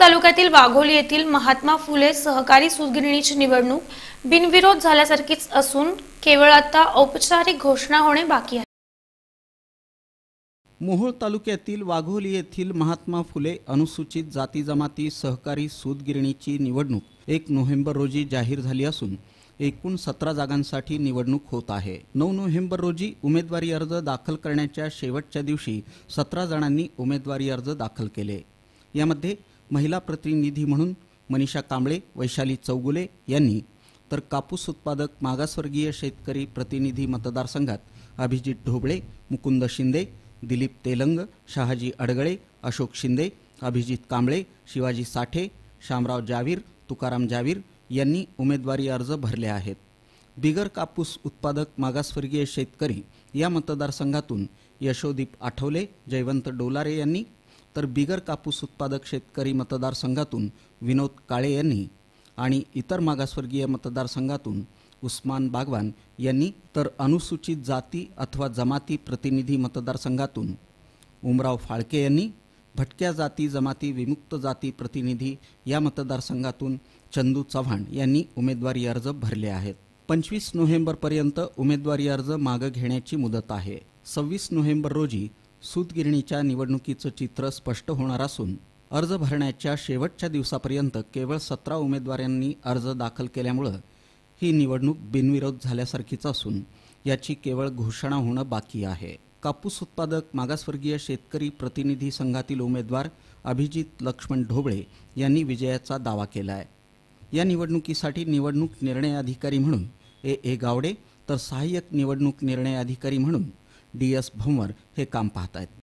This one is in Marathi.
तालुक्यातील वाघोली येथील महात्मा फुले सहकारी सुगिरणीची निवडणूक बिनविरोध झाल्यासारखीच असून केवळ आता औपचारिक घोषणा होणे बाकी आहे मोहोळ तालुक्यातील वाघोली येथील महात्मा फुले अनुसूचित जाती जमाती सहकारी सुदगिरणीची निवडणूक एक नोव्हेंबर रोजी जाहीर झाली असून एकूण सतरा जागांसाठी निवडणूक होत आहे नऊ नोव्हेंबर रोजी उमेदवारी अर्ज दाखल करण्याच्या शेवटच्या दिवशी सतरा जणांनी उमेदवारी अर्ज दाखल केले यामध्ये महिला प्रतिनिधी म्हणून मनीषा कांबळे वैशाली चौगुले यांनी तर कापूस उत्पादक मागासवर्गीय शेतकरी प्रतिनिधी मतदारसंघात अभिजित ढोबळे मुकुंद शिंदे दिलीप तेलंग शहाजी अडगळे अशोक शिंदे अभिजित कांबळे शिवाजी साठे शामराव जावीर तुकाराम जावीर यांनी उमेदवारी अर्ज भरले आहेत बिगर कापूस उत्पादक मागासवर्गीय शेतकरी या मतदारसंघातून यशोदीप आठवले जयवंत डोलारे यांनी तर बिगर कापूस उत्पादक शेतकरी मतदारसंघातून विनोद काळे यांनी आणि इतर मागासवर्गीय मतदारसंघातून उस्मान बागवान यांनी तर अनुसूचित जाती अथवा जमाती प्रतिनिधी मतदारसंघातून उमराव फाळके यांनी भटक्या जाती जमाती विमुक्त जाती प्रतिनिधी या मतदारसंघातून चंदू चव्हाण यांनी उमेदवारी अर्ज भरले आहेत पंचवीस नोव्हेंबरपर्यंत उमेदवारी अर्ज मागं घेण्याची मुदत आहे सव्वीस नोव्हेंबर रोजी सूतगिरणीच्या निवडणुकीचं चित्र स्पष्ट होणार असून अर्ज भरण्याच्या शेवटच्या दिवसापर्यंत केवळ सतरा उमेदवारांनी अर्ज दाखल केल्यामुळं ही निवडणूक बिनविरोध झाल्यासारखीच असून याची केवळ घोषणा होणं बाकी आहे कापूस उत्पादक मागासवर्गीय शेतकरी प्रतिनिधी संघातील उमेदवार अभिजित लक्ष्मण ढोबळे यांनी विजयाचा दावा केला आहे या निवडणुकीसाठी निवडणूक निर्णय अधिकारी म्हणून ए ए गावडे तर सहाय्यक निवडणूक निर्णय अधिकारी म्हणून डी एस भंवर हे काम पाहत आहेत